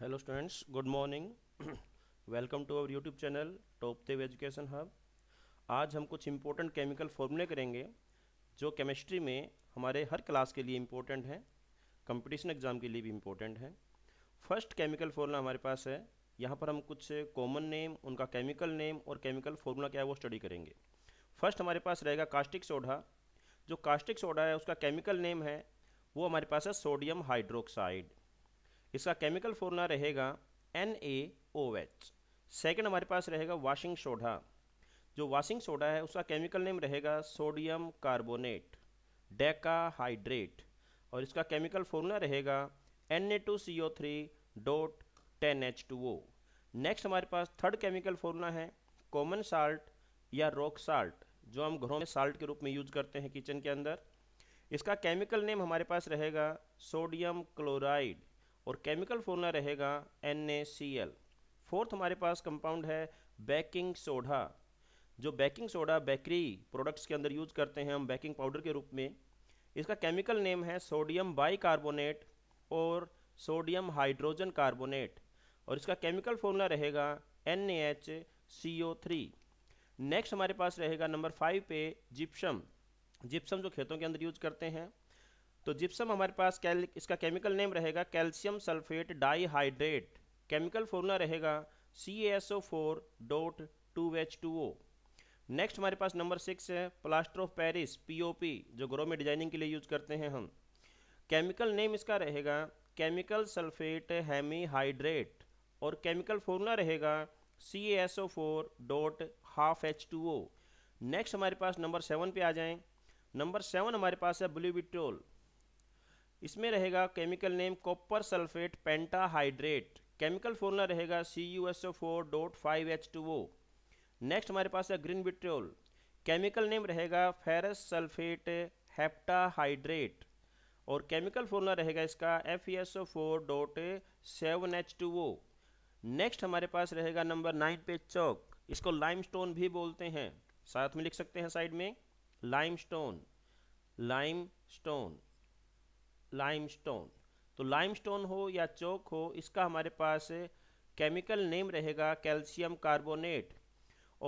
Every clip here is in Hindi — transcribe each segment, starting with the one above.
hello students good morning welcome to our YouTube channel top tev education hub आज हम कुछ इम्पोर्टेंट केमिकल फॉर्मूले करेंगे जो केमिस्ट्री में हमारे हर क्लास के लिए इम्पोर्टेंट हैं कंपटीशन एग्जाम के लिए भी इम्पोर्टेंट हैं फर्स्ट केमिकल फॉर्मूला हमारे पास है यहाँ पर हम कुछ कॉमन नेम उनका केमिकल नेम और केमिकल फॉर्मूला क्या है वो स्टडी करेंगे फर्स्ट हमारे पास रहेगा कास्टिक सोडा जो कास्टिक सोडा है उसका केमिकल नेम है वो हमारे पास है सोडियम हाइड्रोक्साइड इसका केमिकल फॉर्मूला रहेगा N A O H second हमारे पास रहेगा वाशिंग सोडा जो वाशिंग सोडा है उसका केमिकल नेम रहेगा सोडियम कार्बोनेट डेका हाइड्रेट और इसका केमिकल फॉर्मूला रहेगा N A to C O three dot ten H two O next हमारे पास थर्ड केमिकल फॉर्मूला है कॉमन साल्ट या रॉक साल्ट जो हम घरों में साल्ट के रूप में यूज करते हैं किचन के अंदर इसका केमिकल नेम हमारे पास रहेगा सोडियम क्लोराइड और केमिकल फॉर्मूला रहेगा एन फोर्थ हमारे पास कंपाउंड है बेकिंग सोडा जो बेकिंग सोडा बेकरी प्रोडक्ट्स के अंदर यूज करते हैं हम बेकिंग पाउडर के रूप में इसका केमिकल नेम है सोडियम बाइकार्बोनेट और सोडियम हाइड्रोजन कार्बोनेट और इसका केमिकल फॉर्मूला रहेगा N H C O three next हमारे पास रहेगा नंबर फाइव पे जिप्सम जिप्सम जो खेतों के अंदर यूज करते हैं तो जिप्सम हमारे पास कैल इसका केमिकल नेम रहेगा calcium sulphate dihydrate chemical formula रहेगा C S O four dot two H two O next हमारे पास नंबर सिक्स है प्लास्टर ऑफ पेरिस पी जो ग्रो में डिजाइनिंग के लिए यूज करते हैं हम केमिकल नेम इसका रहेगा केमिकल सल्फेट हैमी हाइड्रेट और केमिकल फॉर्मूला रहेगा C S O four dot half H two O next हमारे पास नंबर सेवन पे आ जाएं नंबर सेवन हमारे पास है ब्लू विट्रोल इसमें रहेगा chemical name copper sulphate pentahydrate chemical formula रहेगा C U S O four dot five H two O next हमारे पास है ग्रीन बिट्रोल केमिकल नेम रहेगा फेरस सल्फेट हेप्टाहाइड्रेट और केमिकल फॉर्मूला रहेगा इसका F S O four dot seven H two O next हमारे पास रहेगा नंबर नाइन पे चौक इसको लाइमस्टोन भी बोलते हैं साथ में लिख सकते हैं साइड में लाइमस्टोन लाइमस्टोन लाइमस्टोन तो लाइमस्टोन हो या चौक हो इसका हमारे पास केमिकल नेम रहेगा कैल्शियम कार्बोनेट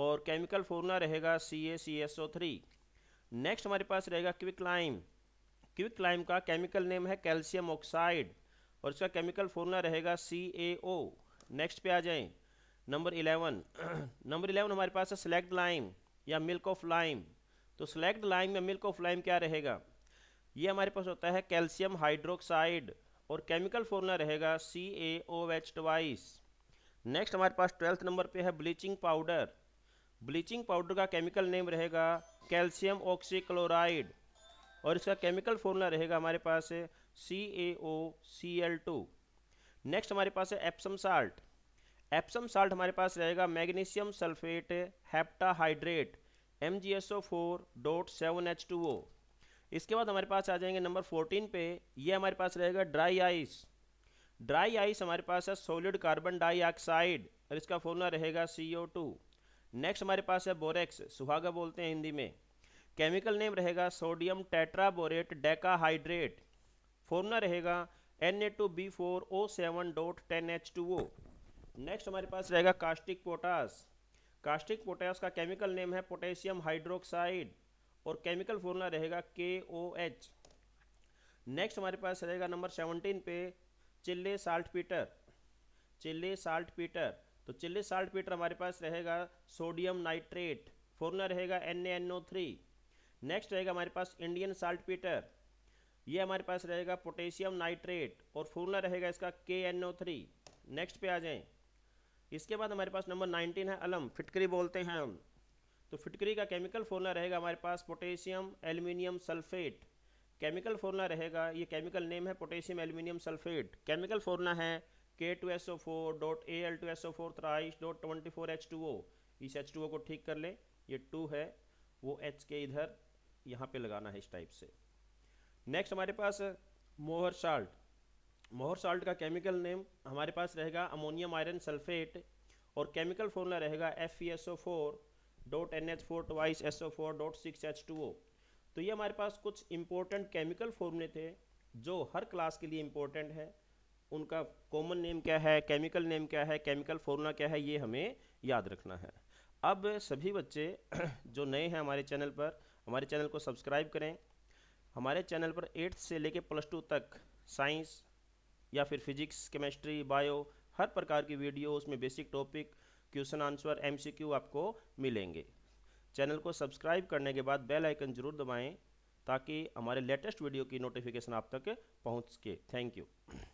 और केमिकल फॉर्मूला रहेगा C A C S O three next हमारे पास रहेगा क्विक लाइम क्विक लाइम का केमिकल नेम है कैल्शियम ऑक्साइड और इसका केमिकल फॉर्मूला रहेगा सी ए ओ नेक्स्ट पे आ जाएं नंबर इलेवन नंबर इलेवन हमारे पास है सिलेक्ट लाइम या मिल्क ऑफ लाइम तो सिलेक्ट लाइम या मिल्क ऑफ लाइम क्या रहेगा ये हमारे पास होता है कैल्शियम हाइड्रोक्साइड और केमिकल फॉर्मूला रहेगा C A O H twice next हमारे पास ट्वेल्थ नंबर पे है ब्लीचिंग पाउडर ब्लीचिंग पाउडर का केमिकल नेम रहेगा कैल्शियम ऑक्सीक्लोराइड और इसका केमिकल फॉर्मूला रहेगा हमारे पास C A O C L two next हमारे पास है एप्सम साल्ट एप्सम साल्ट हमारे पास रहेगा magnesium sulphate heptahydrate M G S O four dot seven H two O इसके बाद हमारे पास आ जाएंगे नंबर फोर्टीन पे ये हमारे पास रहेगा ड्राई आइस ड्राई आइस हमारे पास है सोलिड कार्बन डाइऑक्साइड और इसका फॉर्मूला रहेगा सी ओ टू नेक्स्ट हमारे पास है बोरेक्स सुहागा बोलते हैं हिंदी में केमिकल नेम रहेगा सोडियम टेट्राबोरेट डेकाहाइड्रेट फॉर्मूला रहेगा N A two B four O seven dot ten H two O next हमारे पास रहेगा कास्टिक पोटास कास्टिक पोटास का केमिकल नेम है पोटेशियम हाइड्रोक्साइड और केमिकल फॉर्मूला रहेगा के ओ एच नेक्स्ट हमारे पास रहेगा नंबर सेवनटीन पे Chile saltpetre Chile saltpetre तो चिल्ले साल्ट पीटर हमारे पास रहेगा सोडियम नाइट्रेट फॉर्मूला रहेगा N A N O three next रहेगा हमारे पास इंडियन साल्ट पीटर ये हमारे पास रहेगा पोटेशियम नाइट्रेट और फॉर्मूला रहेगा इसका के एन ओ थ्री नेक्स्ट पे आ जाएं इसके बाद हमारे पास नंबर नाइनटीन है अलम फिटकरी बोलते हैं हम तो फिटकरी का केमिकल फॉर्मूला रहेगा हमारे पास potassium aluminium sulphate chemical formula रहेगा ये केमिकल नेम है potassium aluminium sulphate chemical formula है K two S O four dot A L two S O four thrice dot twenty four H two O इस एच टू ओ को ठीक कर ले ये टू है वो एच के इधर यहाँ पे लगाना है इस टाइप से नेक्स्ट हमारे पास मोहर साल्ट मोहर साल्ट का केमिकल नेम हमारे पास रहेगा अमोनियम आयरन सल्फेट और केमिकल फॉर्मूला रहेगा F E S O four dot N H four twice S O four dot six H two O तो ये हमारे पास कुछ इंपॉर्टेंट केमिकल फॉर्मूले थे जो हर क्लास के लिए इम्पोर्टेंट है उनका कॉमन नेम क्या है केमिकल नेम क्या है केमिकल फॉर्मूला क्या है ये हमें याद रखना है अब सभी बच्चे जो नए हैं हमारे चैनल पर हमारे चैनल को सब्सक्राइब करें हमारे चैनल पर एट्थ से लेकर प्लस टू तक साइंस या फिर फिजिक्स केमिस्ट्री बायो हर प्रकार की वीडियो उसमें basic topic question answer MCQ आपको मिलेंगे चैनल को सब्सक्राइब करने के बाद बेल आइकन जरूर दबाएं ताकि हमारे लेटेस्ट वीडियो की नोटिफिकेशन आप तक पहुंच सके थैंक यू